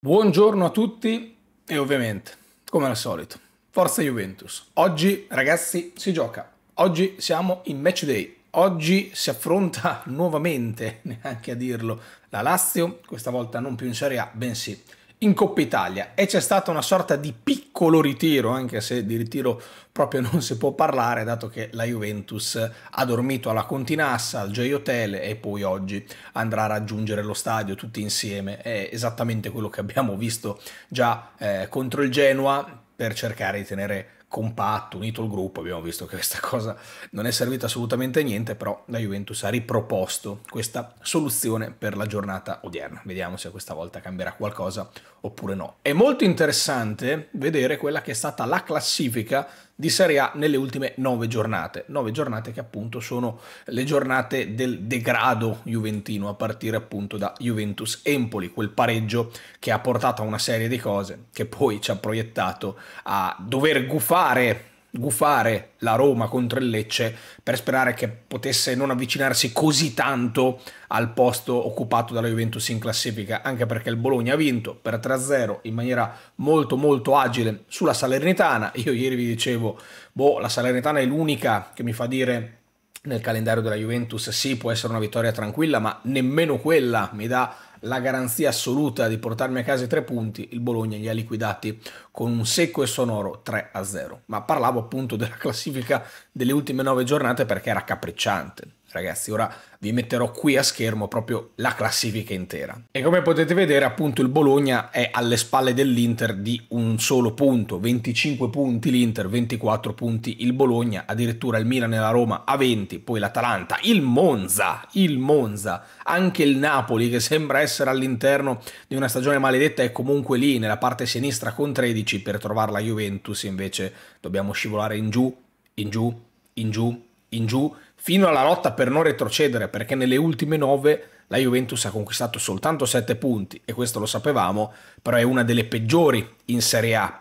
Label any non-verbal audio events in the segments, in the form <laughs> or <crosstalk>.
Buongiorno a tutti e ovviamente, come al solito, Forza Juventus. Oggi ragazzi si gioca, oggi siamo in match day, oggi si affronta <laughs> nuovamente, <laughs> neanche a dirlo, la Lazio, questa volta non più in Serie A, bensì in Coppa Italia e c'è stata una sorta di piccolo ritiro, anche se di ritiro proprio <laughs> non si può parlare, dato che la Juventus ha dormito alla Continassa, al J Hotel e poi oggi andrà a raggiungere lo stadio tutti insieme. È esattamente quello che abbiamo visto già eh, contro il Genoa per cercare di tenere compatto, unito il gruppo, abbiamo visto che questa cosa non è servita assolutamente a niente, però la Juventus ha riproposto questa soluzione per la giornata odierna. Vediamo se questa volta cambierà qualcosa oppure no. È molto interessante vedere quella che è stata la classifica di Serie A nelle ultime nove giornate, nove giornate che appunto sono le giornate del degrado juventino a partire appunto da Juventus Empoli, quel pareggio che ha portato a una serie di cose che poi ci ha proiettato a dover gufare provare gufare la Roma contro il Lecce per sperare che potesse non avvicinarsi così tanto al posto occupato dalla Juventus in classifica, anche perché il Bologna ha vinto per 3-0 in maniera molto molto agile sulla Salernitana. Io ieri vi dicevo, boh, la Salernitana è l'unica che mi fa dire nel calendario della Juventus sì, può essere una vittoria tranquilla, ma nemmeno quella mi dà la garanzia assoluta di portarmi a casa i tre punti, il Bologna li ha liquidati con un secco e sonoro 3-0. Ma parlavo appunto della <laughs> classifica delle ultime nove giornate perché era capricciante. Ragazzi, ora vi metterò qui a schermo proprio la classifica intera. E come potete vedere, appunto, il Bologna è alle spalle dell'Inter di un solo punto, 25 punti l'Inter, 24 punti il Bologna, addirittura il Milan e la Roma a 20, poi l'Atalanta, il Monza, il Monza, anche il Napoli che sembra essere all'interno di una stagione maledetta è comunque lì nella parte sinistra con 13 per trovare la Juventus, invece dobbiamo scivolare in giù, in giù, in giù, in giù fino alla lotta per non retrocedere, perché nelle ultime nove la Juventus ha conquistato soltanto 7 punti, e questo lo sapevamo, però è una delle peggiori in Serie A.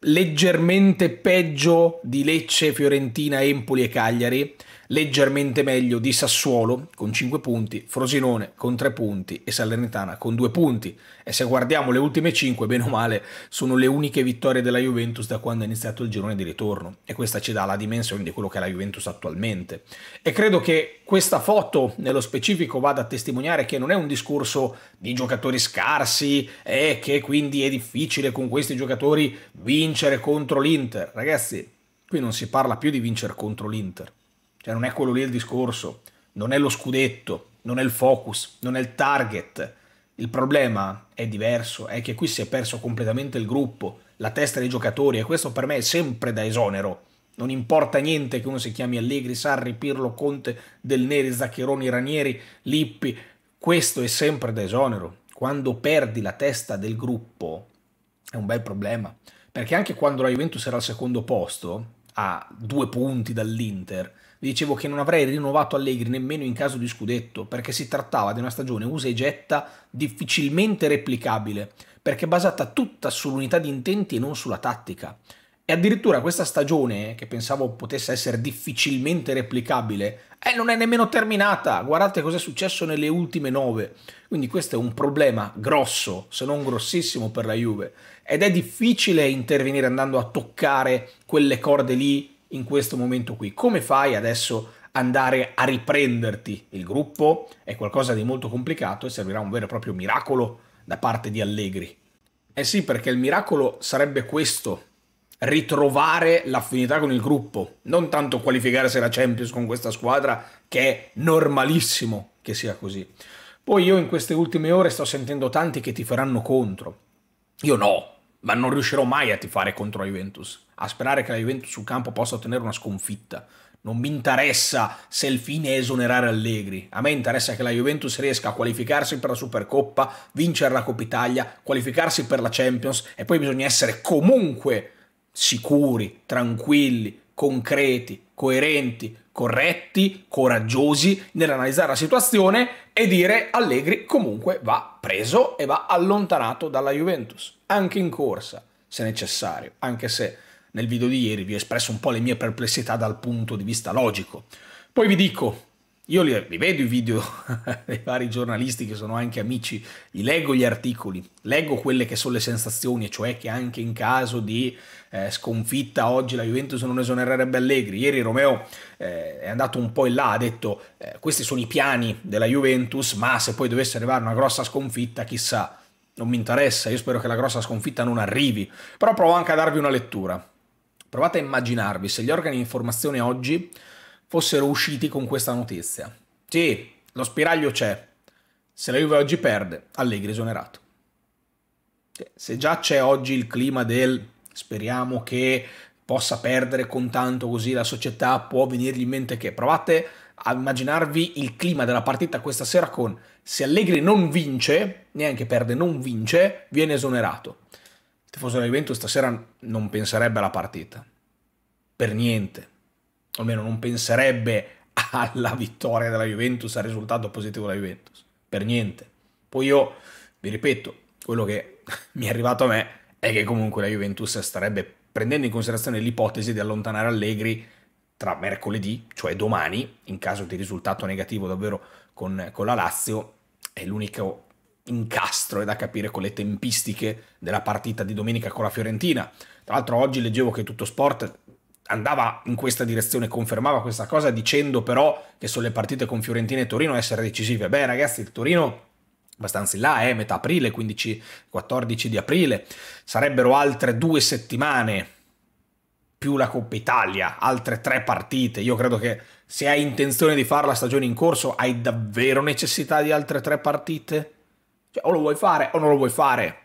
Leggermente peggio di Lecce, Fiorentina, Empoli e Cagliari, leggermente meglio di Sassuolo con 5 punti, Frosinone con 3 punti e Salernitana con 2 punti. E se guardiamo le ultime 5, bene o male, sono le uniche vittorie della Juventus da quando è iniziato il girone di ritorno. E questa ci dà la dimensione di quello che è la Juventus attualmente. E credo che questa foto, nello specifico, vada a testimoniare che non è un discorso di giocatori scarsi e che quindi è difficile con questi giocatori vincere contro l'Inter. Ragazzi, qui non si parla più di vincere contro l'Inter cioè non è quello lì il discorso, non è lo scudetto, non è il focus, non è il target. Il problema è diverso, è che qui si è perso completamente il gruppo, la testa dei giocatori e questo per me è sempre da esonero. Non importa niente che uno si chiami Allegri, Sarri, Pirlo, Conte, Del Neri, Zaccheroni, Ranieri, Lippi, questo è sempre da esonero. Quando perdi la testa del gruppo è un bel problema, perché anche quando la Juventus era al secondo posto, a due punti dall'Inter, vi dicevo che non avrei rinnovato Allegri nemmeno in caso di scudetto, perché si trattava di una stagione usa e getta difficilmente replicabile, perché basata tutta sull'unità di intenti e non sulla tattica. E addirittura questa stagione, che pensavo potesse essere difficilmente replicabile, eh, non è nemmeno terminata. Guardate cosa è successo nelle ultime nove. Quindi questo è un problema grosso, se non grossissimo per la Juve. Ed è difficile intervenire andando a toccare quelle corde lì in questo momento qui. Come fai adesso andare a riprenderti il gruppo? È qualcosa di molto complicato e servirà un vero e proprio miracolo da parte di Allegri. Eh sì, perché il miracolo sarebbe questo, ritrovare l'affinità con il gruppo, non tanto qualificarsi la Champions con questa squadra, che è normalissimo che sia così. Poi io in queste ultime ore sto sentendo tanti che ti faranno contro. Io no, ma non riuscirò mai a tifare contro la Juventus, a sperare che la Juventus sul campo possa ottenere una sconfitta. Non mi interessa se il fine è esonerare Allegri, a me interessa che la Juventus riesca a qualificarsi per la Supercoppa, vincere la Coppa Italia, qualificarsi per la Champions e poi bisogna essere comunque sicuri, tranquilli, concreti, coerenti, corretti, coraggiosi nell'analizzare la situazione e dire Allegri comunque va preso e va allontanato dalla Juventus, anche in corsa, se necessario, anche se nel video di ieri vi ho espresso un po' le mie perplessità dal punto di vista logico. Poi vi dico, io li, li, vedo i video <laughs> dei vari giornalisti che sono anche amici, li leggo gli articoli, leggo quelle che sono le sensazioni, cioè che anche in caso di eh, sconfitta oggi la Juventus non esonererebbe Allegri. Ieri Romeo eh, è andato un po' in là, ha detto eh, questi sono i piani della Juventus, ma se poi dovesse arrivare una grossa sconfitta, chissà, non mi interessa, io spero che la grossa sconfitta non arrivi. Però provo anche a darvi una lettura. Provate a immaginarvi se gli organi di informazione oggi fossero usciti con questa notizia. Sì, lo spiraglio c'è. Se la Juve oggi perde, Allegri esonerato. Se già c'è oggi il clima del speriamo che possa perdere con tanto così la società può venirgli in mente che provate a immaginarvi il clima della partita questa sera con se Allegri non vince, neanche perde, non vince, viene esonerato. Il tifoso della Juventus stasera non penserebbe alla partita. Per niente almeno non penserebbe <laughs> alla vittoria della Juventus, al risultato positivo della Juventus, per niente. Poi io, vi ripeto, quello che <laughs> mi è arrivato a me è che comunque la Juventus starebbe prendendo in considerazione l'ipotesi di allontanare Allegri tra mercoledì, cioè domani, in caso di risultato negativo davvero con, con la Lazio, è l'unico incastro è da capire con le tempistiche della partita di domenica con la Fiorentina. Tra l'altro oggi leggevo che tutto sport andava in questa direzione, confermava questa cosa dicendo però che sulle partite con Fiorentina e Torino essere decisive. Beh ragazzi, il Torino abbastanza in là, è eh, metà aprile, 15-14 di aprile, sarebbero altre due settimane più la Coppa Italia, altre tre partite. Io credo che se hai intenzione di fare la stagione in corso, hai davvero necessità di altre tre partite? Cioè, o lo vuoi fare o non lo vuoi fare.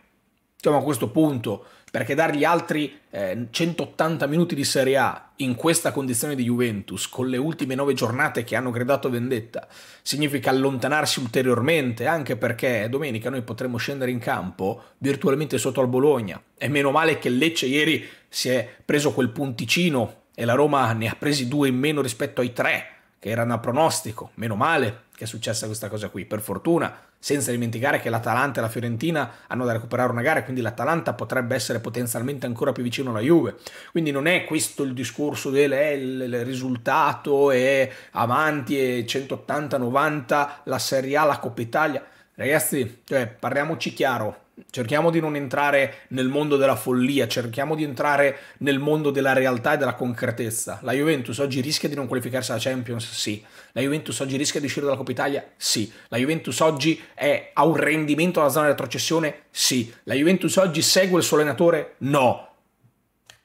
Siamo a questo punto, perché dargli altri eh, 180 minuti di Serie A in questa condizione di Juventus, con le ultime nove giornate che hanno gridato vendetta, significa allontanarsi ulteriormente, anche perché eh, domenica noi potremmo scendere in campo virtualmente sotto al Bologna. E meno male che Lecce ieri si è preso quel punticino e la Roma ne ha presi due in meno rispetto ai tre che erano a pronostico, meno male che è successa questa cosa qui, per fortuna, senza dimenticare che l'Atalanta e la Fiorentina hanno da recuperare una gara, quindi l'Atalanta potrebbe essere potenzialmente ancora più vicino alla Juve. Quindi non è questo il discorso del eh, il risultato è avanti e 180-90 la Serie A, la Coppa Italia. Ragazzi, cioè, parliamoci chiaro, Cerchiamo di non entrare nel mondo della follia, cerchiamo di entrare nel mondo della realtà e della concretezza. La Juventus oggi rischia di non qualificarsi alla Champions? Sì. La Juventus oggi rischia di uscire dalla Coppa Italia? Sì. La Juventus oggi è, ha un rendimento alla zona di retrocessione? Sì. La Juventus oggi segue il suo allenatore? No.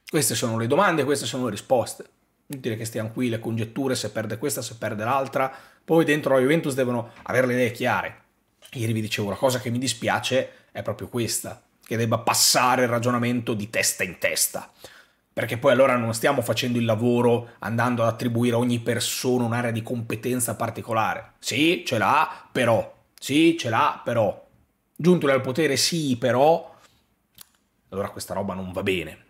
Queste sono le domande, queste sono le risposte. Inutile che stiano qui le congetture, se perde questa, se perde l'altra. Poi dentro la Juventus devono avere le idee chiare. Ieri vi dicevo una cosa che mi dispiace è proprio questa, che debba passare il ragionamento di testa in testa. Perché poi allora non stiamo facendo il lavoro andando ad attribuire a ogni persona un'area di competenza particolare. Sì, ce l'ha, però. Sì, ce l'ha, però. Giuntole al potere, sì, però. Allora questa roba non va bene.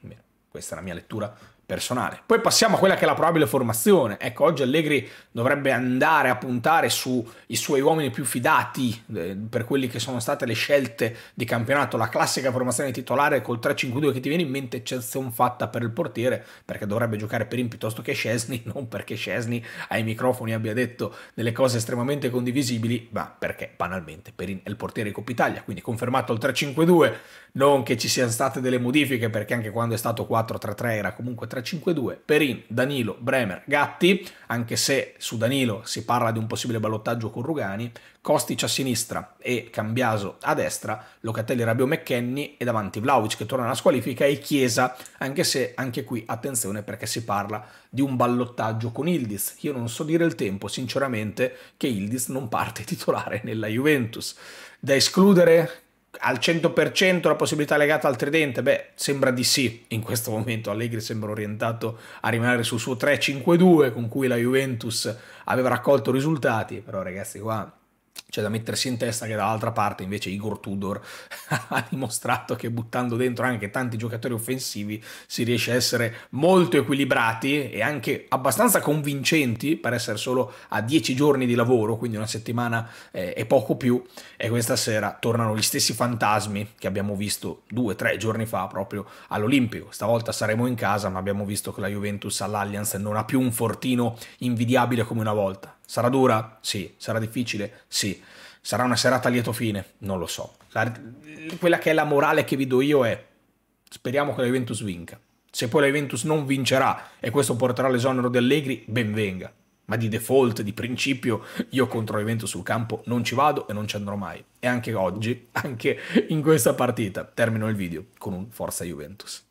Questa è la mia lettura personale. Poi passiamo a quella che è la probabile formazione. Ecco, oggi Allegri dovrebbe andare a puntare sui suoi uomini più fidati eh, per quelli che sono state le scelte di campionato, la classica formazione titolare col 3-5-2 che ti viene in mente, eccezione fatta per il portiere, perché dovrebbe giocare Perin piuttosto che Scesni, <laughs> non perché Scesni ai microfoni abbia detto delle cose estremamente condivisibili, ma perché banalmente Perin è il portiere di Coppa Italia, quindi confermato il 3-5-2, non che ci siano state delle modifiche, perché anche quando è stato 4-3-3 era comunque 3 5 3-5-2, Perin, Danilo, Bremer, Gatti, anche se su Danilo si parla di un possibile ballottaggio con Rugani, Kostic a sinistra e Cambiaso a destra, Locatelli, Rabio, McKenny e davanti Vlaovic che torna alla squalifica e Chiesa, anche se anche qui attenzione perché si parla di un ballottaggio con Ildiz. Io non so dire il tempo, sinceramente, che Ildiz non parte <laughs> titolare nella Juventus. Da escludere al 100% la possibilità legata al tridente? Beh, sembra di sì in questo momento. Allegri sembra orientato a rimanere sul suo 3-5-2 con cui la Juventus aveva raccolto risultati, però ragazzi qua c'è cioè, da mettersi in testa che dall'altra parte invece Igor Tudor <laughs> ha dimostrato che buttando dentro anche tanti giocatori offensivi si riesce a essere molto equilibrati e anche abbastanza convincenti per essere solo a 10 giorni di lavoro, quindi una settimana eh, e poco più e questa sera tornano gli stessi fantasmi che abbiamo visto 2 tre giorni fa proprio all'Olimpico. Stavolta saremo in casa, ma abbiamo visto che la Juventus all'Allianz non ha più un fortino invidiabile come una volta Sarà dura? Sì. Sarà difficile? Sì. Sarà una serata a lieto fine? Non lo so. La, quella che è la morale che vi do io è speriamo che la Juventus vinca. Se poi la Juventus non vincerà e questo porterà all'esonero di Allegri, ben venga. Ma di default, di principio, io contro la Juventus sul campo non ci vado e non ci andrò mai. E anche oggi, anche in questa partita, termino il video con un Forza Juventus.